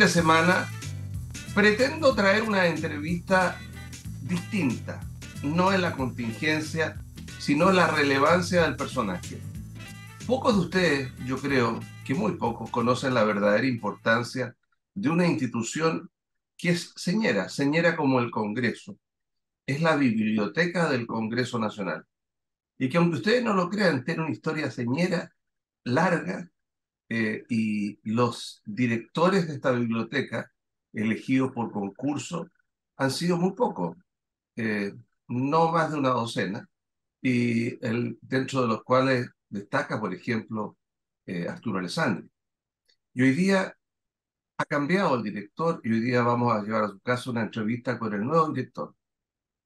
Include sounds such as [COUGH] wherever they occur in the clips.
de semana pretendo traer una entrevista distinta, no en la contingencia, sino en la relevancia del personaje. Pocos de ustedes, yo creo que muy pocos, conocen la verdadera importancia de una institución que es señera, señera como el Congreso. Es la biblioteca del Congreso Nacional. Y que aunque ustedes no lo crean, tiene una historia señera larga eh, y los directores de esta biblioteca, elegidos por concurso, han sido muy pocos, eh, no más de una docena, y el, dentro de los cuales destaca, por ejemplo, eh, Arturo Alessandri. Y hoy día ha cambiado el director y hoy día vamos a llevar a su caso una entrevista con el nuevo director,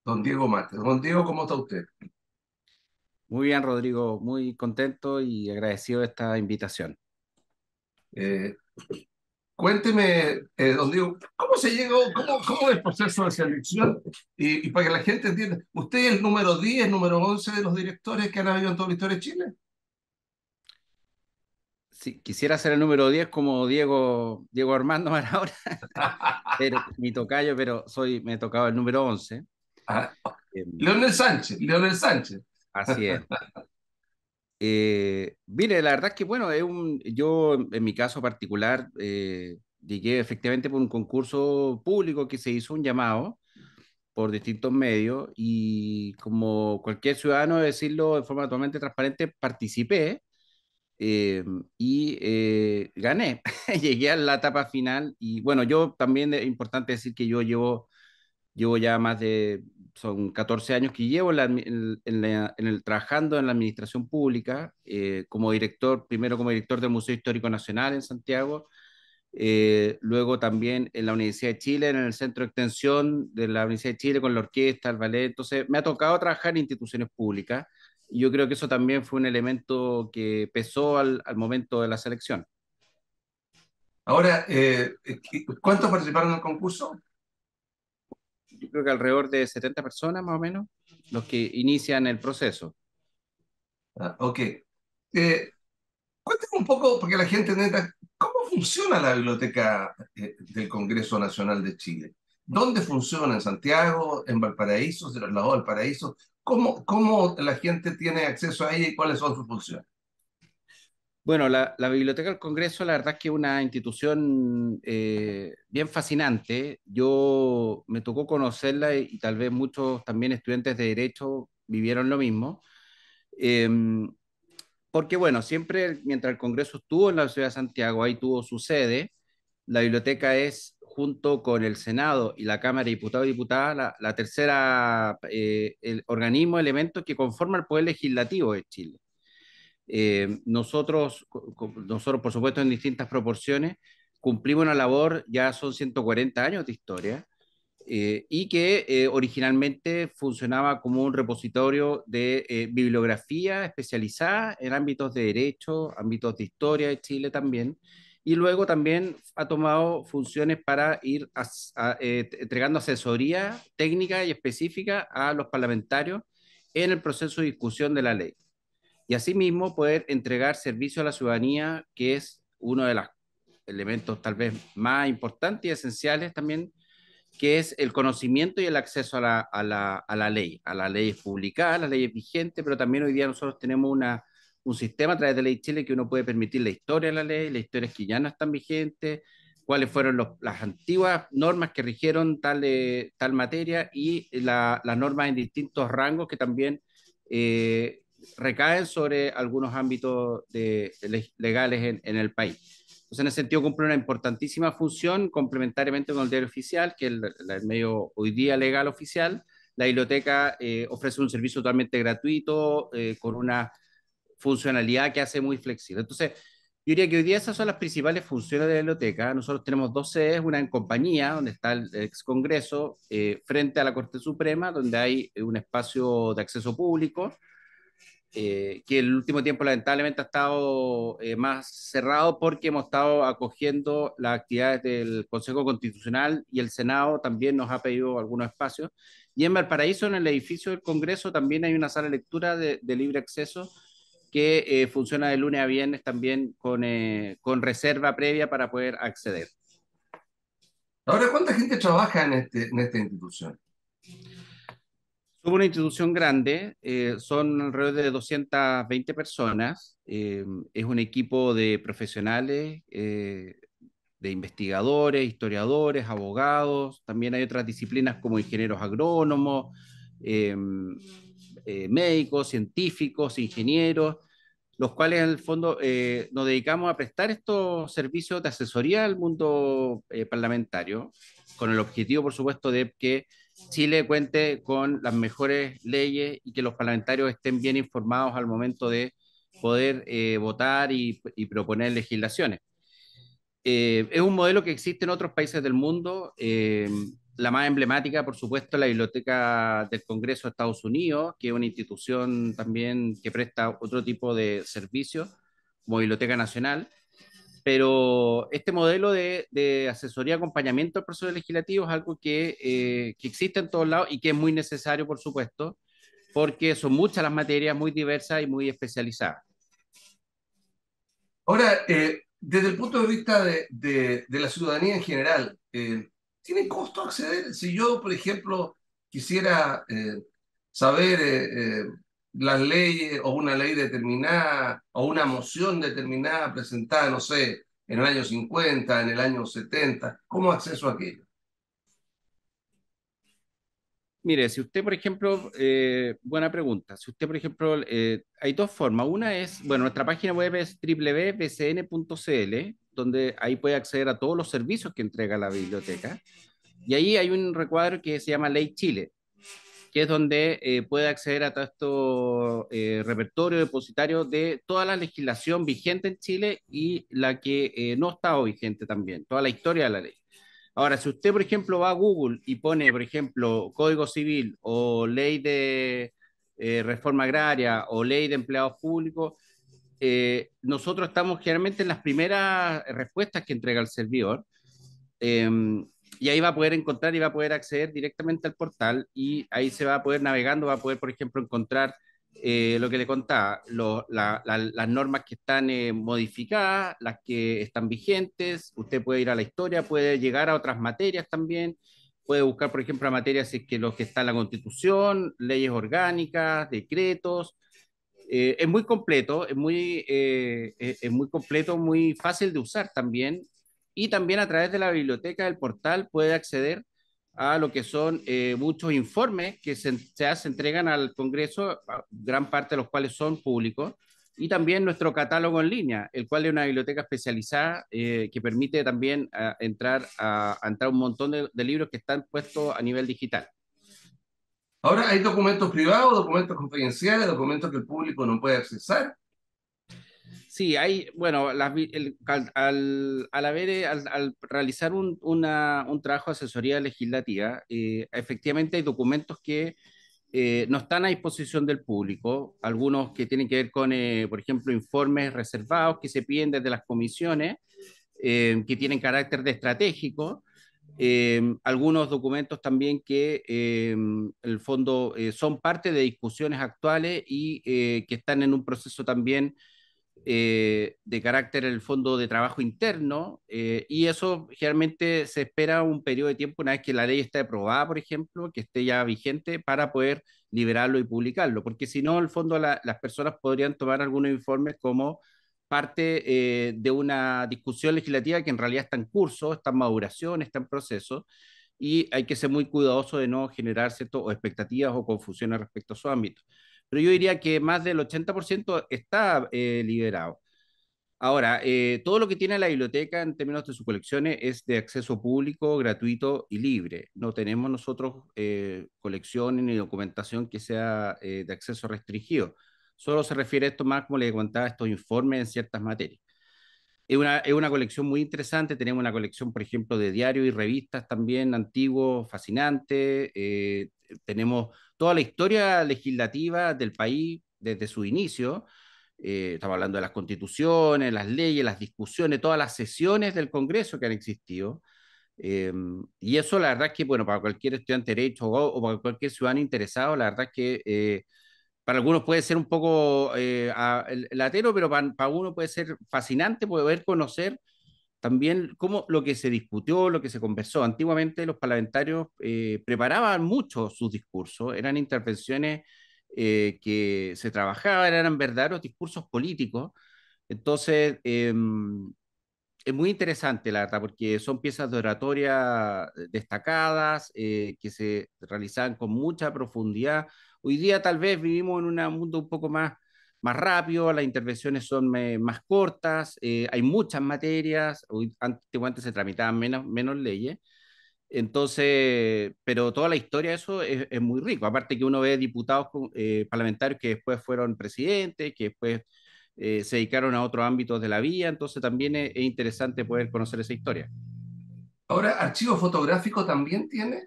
don Diego Márquez. Don Diego, ¿cómo está usted? Muy bien, Rodrigo, muy contento y agradecido de esta invitación. Eh, cuénteme, eh, don Diego, ¿cómo se llegó, cómo, es el proceso de selección? Y, y, para que la gente entienda, ¿usted es el número 10, número 11 de los directores que han habido en toda la historia de Chile? Sí, quisiera ser el número 10 como Diego, Diego Armando Maradona, [LAUGHS] pero, mi tocayo, pero soy, me he tocado el número 11. Ah, em, Sánchez, Leonel Sánchez. Así es. [LAUGHS] Eh, mire, la verdad es que, bueno, es un, yo en mi caso particular eh, llegué efectivamente por un concurso público que se hizo un llamado por distintos medios y como cualquier ciudadano, decirlo de forma totalmente transparente, participé eh, y eh, gané. [LAUGHS] Llegué a la etapa final y bueno, yo también es importante decir que yo llevo, llevo ya más de son 14 años que llevo en, en, el, trabajando en la administración pública, eh, como director, primero como director del Museo Histórico Nacional en Santiago, eh, luego también en la Universidad de Chile, en el Centro de Extensión de la Universidad de Chile, con la orquesta, el ballet. Entonces, me ha tocado trabajar en instituciones públicas. Y yo creo que eso también fue un elemento que pesó al, al momento de la selección. Ahora, eh, ¿cuántos participaron en el concurso? creo que alrededor de 70 personas más o menos, los que inician el proceso. Ah, ok. Eh, cuéntame un poco, porque la gente neta, ¿cómo funciona la biblioteca eh, del Congreso Nacional de Chile? ¿Dónde funciona? ¿En Santiago? ¿En Valparaíso? ¿Se trasladó de Valparaíso? ¿Cómo, ¿Cómo la gente tiene acceso a ella y cuáles son sus funciones? Bueno, la, Biblioteca del Congreso, la verdad es que es una institución eh, bien fascinante. Yo me tocó conocerla y, tal vez muchos también estudiantes de Derecho vivieron lo mismo. Em, porque, bueno, siempre mientras el Congreso estuvo en la ciudad de Santiago, ahí tuvo su sede, la biblioteca es, junto con el Senado y la Cámara de Diputados y Diputadas, la, tercera eh, el organismo, elemento que conforma el Poder Legislativo de Chile. Eh, nosotros, nosotros, por supuesto, en distintas proporciones, cumplimos una labor, ya son 140 años de historia, eh, y que eh, originalmente funcionaba como un repositorio de bibliografía especializada en ámbitos de derecho, ámbitos de historia de Chile también, y luego también ha tomado funciones para ir entregando asesoría técnica y específica a los parlamentarios en el proceso de discusión de la ley y asimismo poder entregar servicio a la ciudadanía, que es uno de los elementos tal vez más importantes y esenciales también, que es el conocimiento y el acceso a la, a la, a la ley, a las leyes publicadas, a las leyes vigentes, pero también hoy día nosotros tenemos una, un sistema a través de Ley Chile que uno puede permitir la historia de la ley, las historias que ya no están vigentes, cuáles fueron las antiguas normas que rigieron tal, eh, tal materia y las normas en distintos rangos que también eh, recaen sobre algunos ámbitos legales en, el país. Entonces, en ese sentido, cumple una importantísima función complementariamente con el diario oficial, que es el, medio hoy día legal oficial. La biblioteca eh, ofrece un servicio totalmente gratuito, eh, con una funcionalidad que hace muy flexible. Entonces, yo diría que hoy día esas son las principales funciones de la biblioteca. Nosotros tenemos dos sedes, una en compañía, donde está el ex Congreso, eh, frente a la Corte Suprema, donde hay un espacio de acceso público, eh, que el último tiempo lamentablemente ha estado eh, más cerrado porque hemos estado acogiendo las actividades del Consejo Constitucional y el Senado también nos ha pedido algunos espacios. Y en Valparaíso, en el edificio del Congreso, también hay una sala de lectura de, libre acceso que eh, funciona de lunes a viernes también con, con reserva previa para poder acceder. Ahora, ¿cuánta gente trabaja en, este, en esta institución? Somos una institución grande, eh, son alrededor de 220 personas, eh, es un equipo de profesionales, eh, de investigadores, historiadores, abogados, también hay otras disciplinas como ingenieros agrónomos, em, médicos, científicos, ingenieros, los cuales en el fondo nos dedicamos a prestar estos servicios de asesoría al mundo parlamentario, con el objetivo, por supuesto, de que Chile cuente con las mejores leyes y que los parlamentarios estén bien informados al momento de poder eh, votar y, proponer legislaciones. Eh, es un modelo que existe en otros países del mundo. Eh, la más emblemática, por supuesto, la Biblioteca del Congreso de Estados Unidos, que es una institución también que presta otro tipo de servicios, como Biblioteca Nacional pero este modelo de, de asesoría, acompañamiento al proceso legislativo es algo eh, que, existe en todos lados y que es muy necesario, por supuesto, porque son muchas las materias muy diversas y muy especializadas. Ahora, eh, desde el punto de vista de, la ciudadanía en general, eh, ¿tiene costo acceder? Si yo, por ejemplo, quisiera saber las leyes o una ley determinada o una moción determinada presentada, no sé, en el año 50, en el año 70? ¿Cómo acceso a aquello? Mire, si usted, por ejemplo, eh, buena pregunta, si usted, por ejemplo, eh, hay dos formas. Una es, bueno, nuestra página web es www.bcn.cl, donde ahí puede acceder a todos los servicios que entrega la biblioteca. Y ahí hay un recuadro que se llama Ley Chile que es donde eh, puede acceder a todo este eh, repertorio depositario de toda la legislación vigente en Chile y la que eh, no estaba vigente también, toda la historia de la ley. Ahora, si usted, por ejemplo, va a Google y pone, por ejemplo, Código Civil o Ley de Reforma Agraria o Ley de Empleados Públicos, nosotros estamos generalmente en las primeras respuestas que entrega el servidor. Em, y ahí va a poder encontrar y va a poder acceder directamente al portal y ahí se va a poder navegando, va a poder, por ejemplo, encontrar eh, lo que le contaba, las normas que están eh, modificadas, las que están vigentes, usted puede ir a la historia, puede llegar a otras materias también, puede buscar, por ejemplo, materias que lo que está en la constitución, leyes orgánicas, decretos. Eh, es muy completo, es muy, es muy completo, muy fácil de usar también y también a través de la biblioteca del portal puede acceder a lo que son eh, muchos informes que se, se, entregan al Congreso, gran parte de los cuales son públicos, y también nuestro catálogo en línea, el cual es una biblioteca especializada eh, que permite también entrar a, entrar un montón de, de, libros que están puestos a nivel digital. Ahora hay documentos privados, documentos confidenciales, documentos que el público no puede accesar. Sí, hay, bueno, al, haber, eh, al, realizar un, trabajo de asesoría legislativa, eh, efectivamente hay documentos que eh, no están a disposición del público, algunos que tienen que ver con, por ejemplo, informes reservados que se piden desde las comisiones, que tienen carácter de estratégico, algunos documentos también que el fondo son parte de discusiones actuales y que están en un proceso también eh, de carácter el fondo de trabajo interno eh, y eso generalmente se espera un periodo de tiempo una vez que la ley esté aprobada, por ejemplo, que esté ya vigente para poder liberarlo y publicarlo, porque si no, el fondo las personas podrían tomar algunos informes como parte eh, de una discusión legislativa que en realidad está en curso, está en maduración, está en proceso y hay que ser muy cuidadoso de no generar expectativas o confusiones respecto a su ámbito pero yo diría que más del 80% está eh, liberado. Ahora, eh, todo lo que tiene la biblioteca en términos de sus colecciones es de acceso público, gratuito y libre. No tenemos nosotros eh, colecciones ni documentación que sea de acceso restringido. Solo se refiere a esto más, como le contaba, estos informes en ciertas materias. Es una, es una colección muy interesante, tenemos una colección, por ejemplo, de diarios y revistas también antiguos, fascinantes, eh, tenemos toda la historia legislativa del país desde su inicio, eh, estamos hablando de las constituciones, las leyes, las discusiones, todas las sesiones del Congreso que han existido. Eh, y eso la verdad es que, bueno, para cualquier estudiante de derecho o, para cualquier ciudadano interesado, la verdad es que para algunos puede ser un poco eh, latero, pero para, uno puede ser fascinante poder conocer también cómo lo que se discutió, lo que se conversó. Antiguamente los parlamentarios eh, preparaban mucho sus discursos, eran intervenciones eh, que se trabajaban, eran verdaderos discursos políticos. Entonces, em, es muy interesante, la verdad, porque son piezas de oratoria eh, destacadas, que se realizaban con mucha profundidad Hoy día tal vez vivimos en un mundo un poco más, más rápido, las intervenciones son más cortas, eh, hay muchas materias, hoy, se tramitaban menos, menos leyes. Entonces, pero toda la historia de eso es, muy rico. Aparte que uno ve diputados eh, parlamentarios que después fueron presidentes, que después eh, se dedicaron a otros ámbitos de la vida, Entonces también es, es, interesante poder conocer esa historia. Ahora, archivo fotográfico también tiene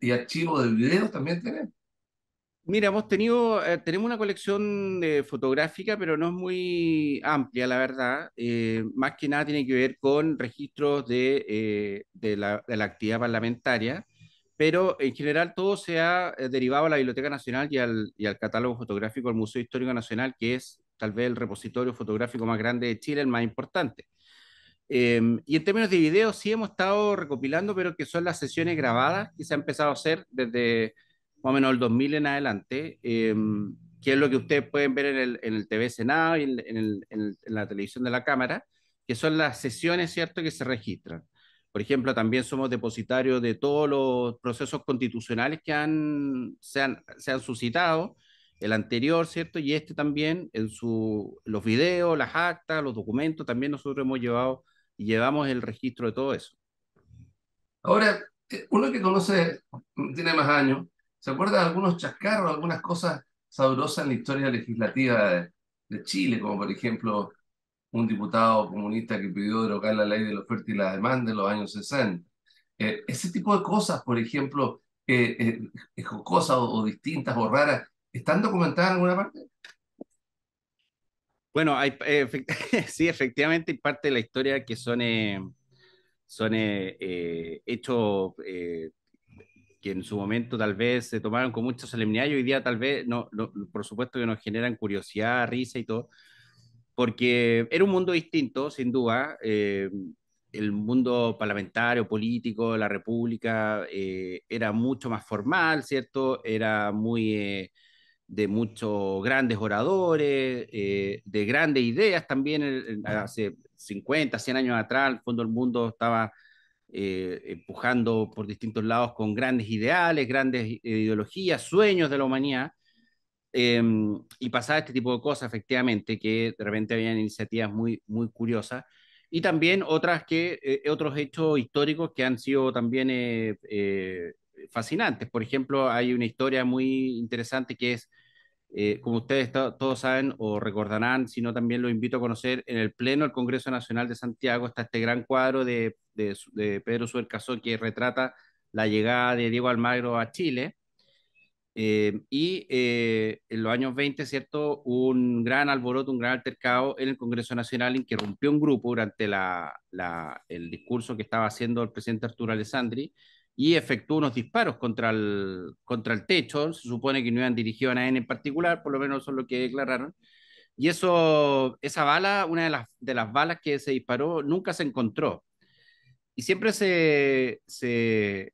y archivo de videos también tiene. Mira, hemos tenido, eh, tenemos una colección fotográfica, pero no es muy amplia, la verdad. Eh, más que nada tiene que ver con registros eh, de, la, actividad parlamentaria, pero en general todo se ha derivado a la Biblioteca Nacional y al, catálogo fotográfico del Museo Histórico Nacional, que es tal vez el repositorio fotográfico más grande de Chile, el más importante. Em, y en términos de video, sí hemos estado recopilando, pero que son las sesiones grabadas que se ha empezado a hacer desde más o menos el 2000 en adelante, eh, em, que es lo que ustedes pueden ver en el, en el TV Senado y en, la televisión de la Cámara, que son las sesiones, ¿cierto?, que se registran. Por ejemplo, también somos depositarios de todos los procesos constitucionales que han, se, han, suscitado, el anterior, ¿cierto? Y este también, en su, los videos, las actas, los documentos, también nosotros hemos llevado y llevamos el registro de todo eso. Ahora, eh, uno que conoce, tiene más años, ¿Se acuerdan de algunos chascarros, algunas cosas sabrosas en la historia legislativa de, Chile, como por ejemplo un diputado comunista que pidió derogar la ley de la oferta y la demanda en los años 60? Eh, ese tipo de cosas, por ejemplo, eh, eh, cosas o, distintas o raras, ¿están documentadas en alguna parte? Bueno, [LAUGHS] sí, efectivamente hay parte de la historia que son, son hechos que en su momento tal vez se tomaron con mucha solemnidad y hoy día tal vez, no, por supuesto que nos generan curiosidad, risa y todo, porque era un mundo distinto, sin duda, eh, el mundo parlamentario, político, la república, eh, era mucho más formal, ¿cierto? Era muy... Eh, de muchos grandes oradores, de grandes ideas también, hace 50, 100 años atrás, el fondo el mundo estaba eh, empujando por distintos lados con grandes ideales, grandes ideologías, sueños de la humanidad, em, y pasaba este tipo de cosas, efectivamente, que de repente habían iniciativas muy, muy curiosas, y también otras que, eh, otros hechos históricos que han sido también eh, fascinantes. Por ejemplo, hay una historia muy interesante que es eh, como ustedes todos saben o recordarán, si no también lo invito a conocer, en el Pleno del Congreso Nacional de Santiago está este gran cuadro de, de, de Pedro que retrata la llegada de Diego Almagro a Chile. Eh, y eh, en los años 20, ¿cierto? Un gran alboroto, un gran altercado en el Congreso Nacional en que rompió un grupo durante el discurso que estaba haciendo el presidente Arturo Alessandri y efectuó unos disparos contra el, contra el techo. Se supone que no iban dirigidos a nadie en particular, por lo menos eso es lo que declararon. Y eso, esa bala, una de las, de las balas que se disparó, nunca se encontró. Y siempre se, se,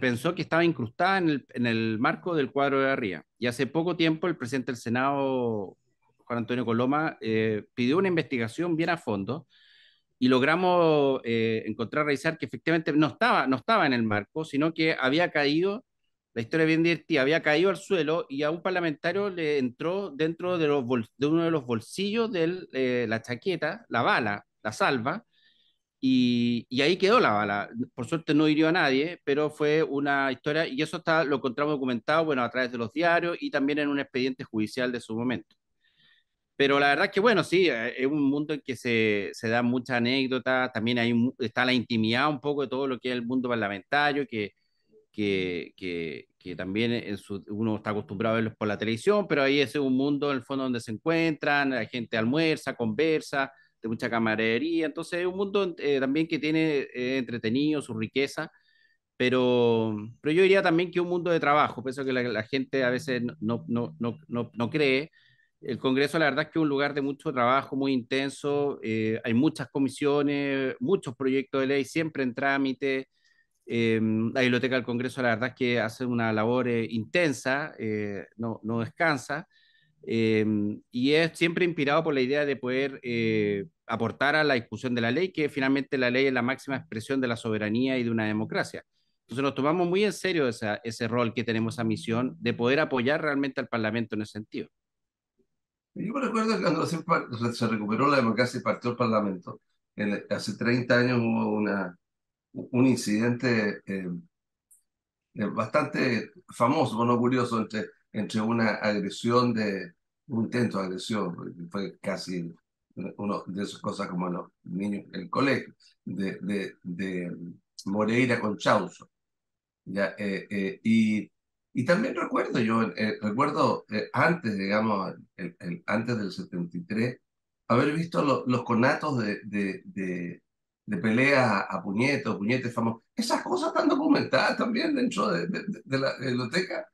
pensó que estaba incrustada en el, marco del cuadro de arriba. Y hace poco tiempo el presidente del Senado, Juan Antonio Coloma, eh, pidió una investigación bien a fondo y logramos eh, encontrar, realizar que efectivamente no estaba, no estaba en el marco, sino que había caído, la historia es bien divertida, había caído al suelo y a un parlamentario le entró dentro de, los de uno de los bolsillos de eh, la chaqueta, la bala, la salva, y, y, ahí quedó la bala. Por suerte no hirió a nadie, pero fue una historia, y eso está, lo encontramos documentado, bueno, a través de los diarios y también en un expediente judicial de su momento. Pero la verdad que bueno, sí, eh, es un mundo en que se, se da mucha anécdota, también hay está la intimidad un poco de todo lo que es el mundo parlamentario, que, que, que, que también uno está acostumbrado a verlos por la televisión, pero ahí es un mundo en el fondo donde se encuentran, la gente almuerza, conversa, de mucha camaradería, entonces es un mundo eh, también que tiene eh, entretenido su riqueza, pero, pero yo diría también que es un mundo de trabajo, pienso que la, gente a veces no, no, no, no cree el Congreso, la verdad es que es un lugar de mucho trabajo, muy intenso, eh, hay muchas comisiones, muchos proyectos de ley siempre en trámite. Eh, la Biblioteca del Congreso, la verdad es que hace una labor eh, intensa, no, no, descansa, y es siempre inspirado por la idea de poder aportar a la discusión de la ley, que finalmente la ley es la máxima expresión de la soberanía y de una democracia. Entonces nos tomamos muy en serio ese rol que tenemos, esa misión de poder apoyar realmente al Parlamento en ese sentido. Yo me recuerdo cuando se, recuperó la democracia y partió el Parlamento, hace 30 años hubo una, un incidente eh, eh, bastante famoso, bueno, curioso, entre, entre una agresión de, un intento de agresión, fue casi uno de esas cosas como los niños en el colegio, de, de, de Moreira con Chauzo. Ya, eh, y y también recuerdo, yo eh, recuerdo eh, antes, digamos, el, antes del 73, haber visto los conatos de, de, de, pelea a puñetos, puñetes famosos. Esas cosas están documentadas también dentro de, de la biblioteca.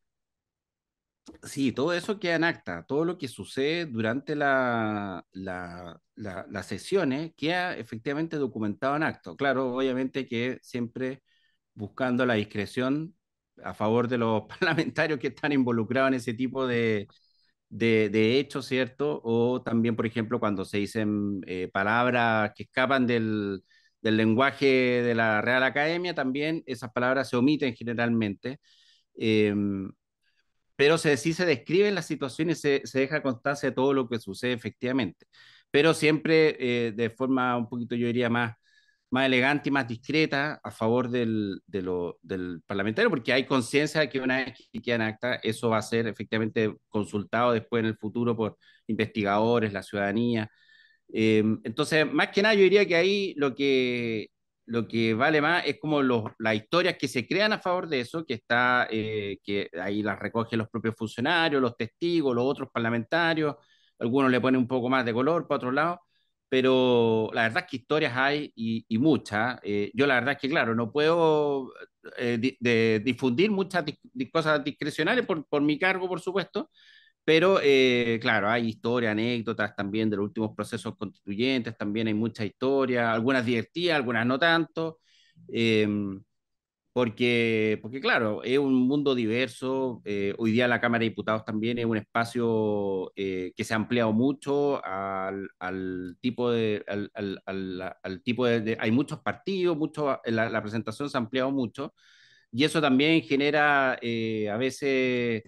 Sí, todo eso queda en acta, todo lo que sucede durante la, la, las sesiones queda efectivamente documentado en acto. Claro, obviamente que siempre buscando la discreción a favor de los [LAUGHS] parlamentarios que están involucrados en ese tipo de, de, hechos, ¿cierto? O también, por ejemplo, cuando se dicen eh, palabras que escapan del, lenguaje de la Real Academia, también esas palabras se omiten generalmente. Em, pero se, sí se describen las situaciones, se, se deja constancia de todo lo que sucede efectivamente, pero siempre eh, de forma un poquito, yo diría, más más elegante y más discreta a favor del, de del parlamentario, porque hay conciencia de que una vez que queda acta, eso va a ser efectivamente consultado después en el futuro por investigadores, la ciudadanía. Em, entonces, más que nada, yo diría que ahí lo que, lo que vale más es como los, las historias que se crean a favor de eso, que, está, eh, que ahí las recogen los propios funcionarios, los testigos, los otros parlamentarios, algunos le ponen un poco más de color para otro lado pero la verdad es que historias hay y, muchas. Eh, yo la verdad es que, claro, no puedo eh, difundir muchas cosas discrecionales por, por, mi cargo, por supuesto, pero eh, claro, hay historias, anécdotas también de los últimos procesos constituyentes, también hay muchas historias, algunas divertidas, algunas no tanto. Em, porque, porque claro, es un mundo diverso. Eh, hoy día la Cámara de Diputados también es un espacio eh, que se ha ampliado mucho al, tipo de... Al, tipo de, hay muchos partidos, mucho, la, presentación se ha ampliado mucho y eso también genera eh, a veces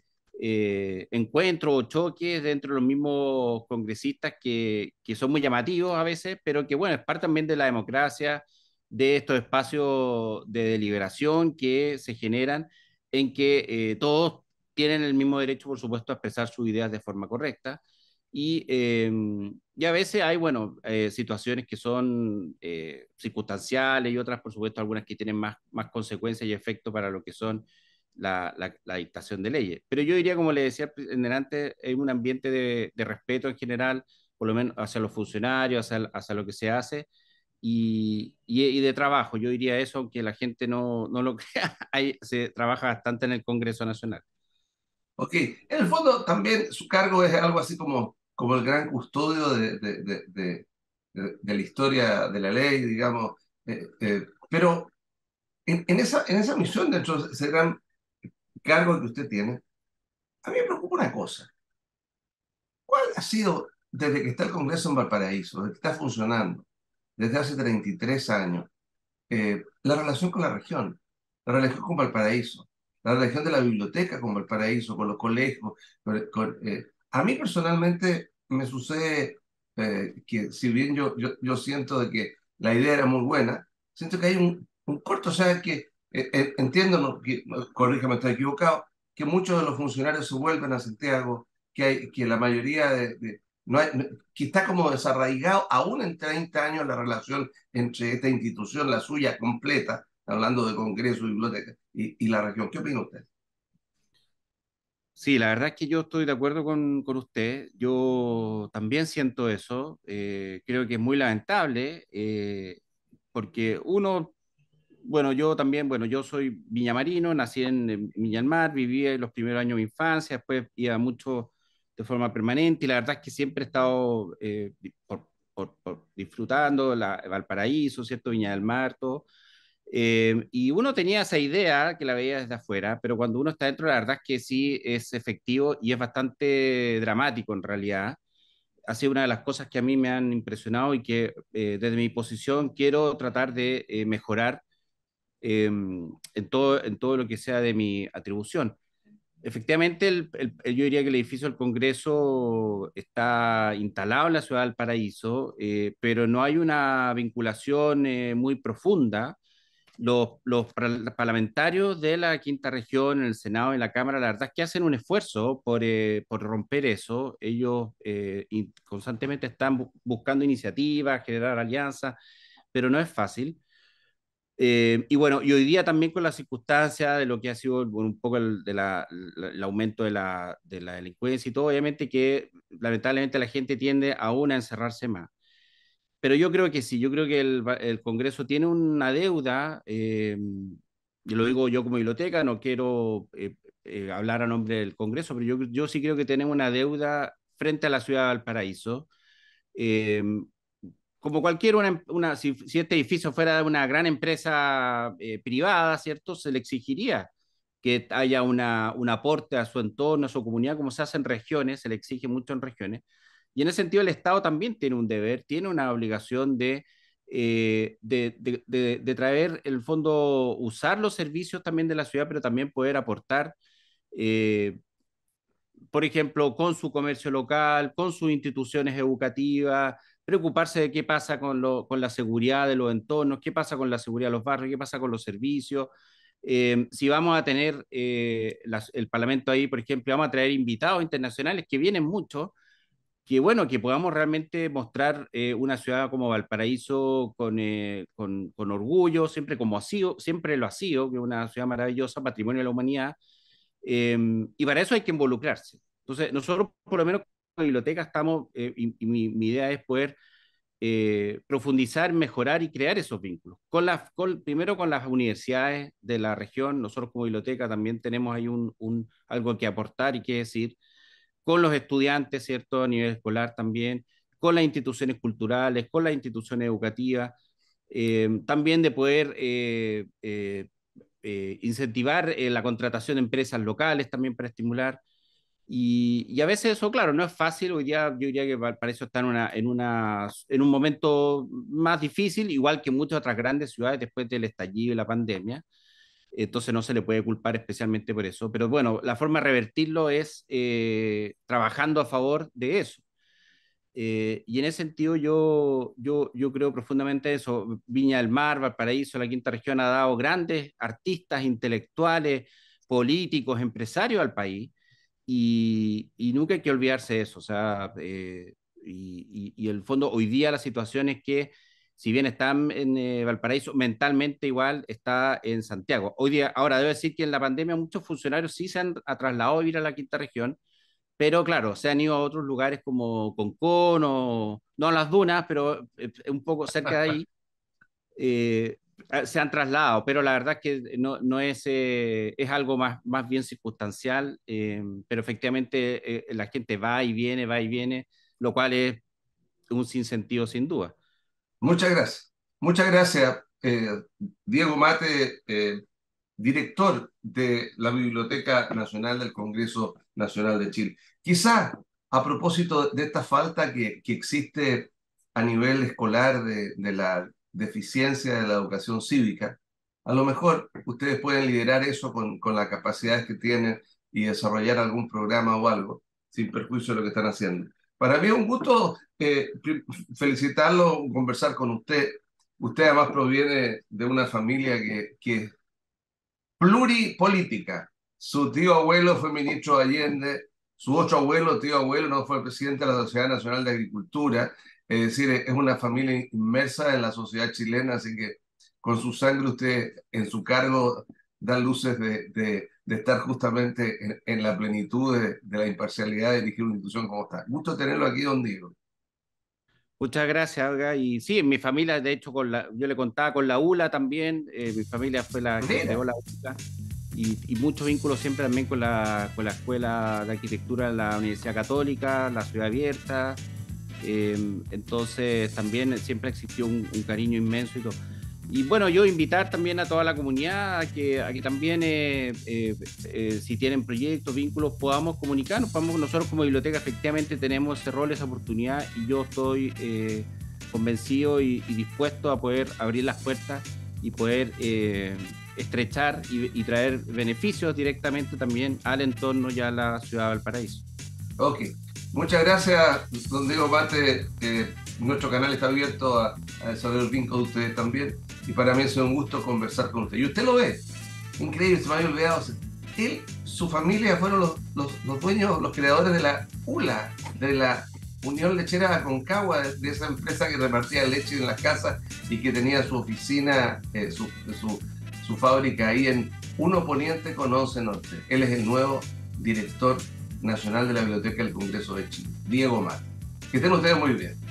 encuentros o choques dentro de los mismos congresistas que, que son muy llamativos a veces, pero que bueno, es parte también de la democracia de estos espacios de deliberación que se generan en que eh, todos tienen el mismo derecho, por supuesto, a expresar sus ideas de forma correcta. Y, eh, a veces hay, bueno, eh, situaciones que son circunstanciales y otras, por supuesto, algunas que tienen más, más consecuencias y efecto para lo que son la, la, dictación de leyes. Pero yo diría, como le decía en antes hay un ambiente de, respeto en general, por lo menos hacia los funcionarios, hacia, hacia lo que se hace, y, y, de trabajo. Yo diría eso, que la gente no, no lo [LAUGHS] crea, se trabaja bastante en el Congreso Nacional. Ok, en el fondo también su cargo es algo así como, como el gran custodio de, de, de, la historia de la ley, digamos, eh, eh, pero en, esa, en esa misión, dentro de ese gran cargo que usted tiene, a mí me preocupa una cosa. ¿Cuál ha sido, desde que está el Congreso en Valparaíso, desde que está funcionando, desde hace 33 años, eh, la relación con la región, la relación con Valparaíso, la relación de la biblioteca con Valparaíso, con los colegios. Eh, a mí personalmente me sucede eh, que si bien yo, yo, siento de que la idea era muy buena, siento que hay un, un corto, o sea, que entiendo, no, estoy equivocado, que muchos de los funcionarios se vuelven a Santiago, que, hay, que la mayoría de, no que está como desarraigado aún en 30 años la relación entre esta institución, la suya completa, hablando de Congreso, Biblioteca y, y la región. ¿Qué opina usted? Sí, la verdad es que yo estoy de acuerdo con, con usted. Yo también siento eso. Eh, creo que es muy lamentable eh, porque uno, bueno, yo también, bueno, yo soy viñamarino, nací en, Miñanmar, viví los primeros años de mi infancia, después iba mucho de forma permanente y la verdad es que siempre he estado eh, por, por, disfrutando la, Valparaíso, ¿cierto? Viña del Mar, todo. Eh, y uno tenía esa idea que la veía desde afuera, pero cuando uno está dentro, la verdad es que sí es efectivo y es bastante dramático en realidad. Ha sido una de las cosas que a mí me han impresionado y que eh, desde mi posición quiero tratar de mejorar em, en, todo, en todo lo que sea de mi atribución. Efectivamente, el, yo diría que el edificio del Congreso está instalado en la ciudad del Paraíso, eh, pero no hay una vinculación eh, muy profunda. Los, los, parlamentarios de la quinta región, en el Senado en la Cámara, la verdad es que hacen un esfuerzo por, eh, por romper eso. Ellos constantemente están buscando iniciativas, generar alianzas, pero no es fácil. Eh, y bueno, y hoy día también con la circunstancia de lo que ha sido un poco el, de el aumento de la, delincuencia y todo, obviamente que lamentablemente la gente tiende aún a encerrarse más. Pero yo creo que sí, yo creo que el, Congreso tiene una deuda, eh, y lo digo yo como biblioteca, no quiero eh, eh, hablar a nombre del Congreso, pero yo, yo sí creo que tenemos una deuda frente a la ciudad de Valparaíso como cualquier una, em, si, este edificio fuera de una gran empresa eh, privada, ¿cierto? Se le exigiría que haya una, un aporte a su entorno, a su comunidad, como se hace en regiones, se le exige mucho en regiones. Y en ese sentido el Estado también tiene un deber, tiene una obligación de, eh, de, de, traer el fondo, usar los servicios también de la ciudad, pero también poder aportar. Eh, por ejemplo, con su comercio local, con sus instituciones educativas, preocuparse de qué pasa con, lo, con la seguridad de los entornos, qué pasa con la seguridad de los barrios, qué pasa con los servicios. Eh, si vamos a tener eh, el Parlamento ahí, por ejemplo, vamos a traer invitados internacionales que vienen mucho que bueno, que podamos realmente mostrar eh, una ciudad como Valparaíso con, con, con, orgullo, siempre como ha sido, siempre lo ha sido, que es una ciudad maravillosa, patrimonio de la humanidad, em, y para eso hay que involucrarse. Entonces, nosotros por lo menos la biblioteca estamos, eh, y, mi, idea es poder eh, profundizar, mejorar y crear esos vínculos. Con las, primero con las universidades de la región, nosotros como biblioteca también tenemos ahí un, algo que aportar y que decir, con los estudiantes, ¿cierto? A nivel escolar también, con las instituciones culturales, con las instituciones educativas, eh, también de poder... incentivar la contratación de empresas locales también para estimular y, a veces eso, claro, no es fácil. Hoy día yo diría que Valparaíso está en, en, un momento más difícil, igual que muchas otras grandes ciudades después del estallido y la pandemia. Entonces no se le puede culpar especialmente por eso. Pero bueno, la forma de revertirlo es eh, trabajando a favor de eso. Eh, y en ese sentido yo, yo creo profundamente eso. Viña del Mar, Valparaíso, la quinta región ha dado grandes artistas, intelectuales, políticos, empresarios al país y, nunca hay que olvidarse eso. O sea, eh, y, y, el fondo, hoy día la situación es que, si bien están en eh, Valparaíso, mentalmente igual está en Santiago. Hoy día, ahora debo decir que en la pandemia muchos funcionarios sí se han trasladado a ir a la quinta región, pero claro, se han ido a otros lugares como Concón o, no a las dunas, pero eh, un poco cerca de [LAUGHS] ahí. Eh, eh, se han trasladado, pero la verdad es que no, no es, eh, es algo más, más bien circunstancial, em, pero efectivamente eh, la gente va y viene, va y viene, lo cual es un sinsentido sin duda. Muchas gracias. Muchas gracias, Diego Mate, director de la Biblioteca Nacional del Congreso Nacional de Chile. Quizá a propósito de esta falta que, que existe a nivel escolar de, de la deficiencia de la educación cívica, a lo mejor ustedes pueden liderar eso con, con las capacidades que tienen y desarrollar algún programa o algo, sin perjuicio de lo que están haciendo. Para mí es un gusto eh, felicitarlo, conversar con usted. Usted además proviene de una familia que, que es pluripolítica. Su tío abuelo fue ministro de Allende, su otro abuelo, tío abuelo, no fue presidente de la Sociedad Nacional de Agricultura, es decir, es una familia inmersa en la sociedad chilena, así que con su sangre usted en su cargo da luces de, estar justamente en, la plenitud de, la imparcialidad de dirigir una institución como está. Gusto tenerlo aquí, don Diego. Muchas gracias, Olga. Y sí, en mi familia, de hecho, con la, yo le contaba con la ULA también, eh, mi familia fue la que creó la ULA. Y, mucho muchos vínculos siempre también con la, con la Escuela de Arquitectura de la Universidad Católica, la Ciudad Abierta, eh, entonces también siempre existió un, cariño inmenso y bueno, yo invitar también a toda la comunidad a que, aquí también, eh, eh, si tienen proyectos, vínculos, podamos comunicarnos. nosotros como biblioteca efectivamente tenemos ese rol, esa oportunidad y yo estoy convencido y, dispuesto a poder abrir las puertas y poder estrechar y, traer beneficios directamente también al entorno ya la ciudad de Valparaíso. Ok. Muchas gracias, don Diego Mate. nuestro canal está abierto a, saber el vínculo de ustedes también. Y para mí es un gusto conversar con usted. Y usted lo ve. Increíble, se me había olvidado. Él, su familia fueron los, dueños, los creadores de la ULA, de la Unión Lechera Concagua, de esa empresa que repartía leche en las casas y que tenía su oficina, eh, su, fábrica ahí en uno Poniente con 11 Norte. Él es el nuevo director Nacional de la Biblioteca del Congreso de Chile, Diego Mar. Que estén ustedes muy bien.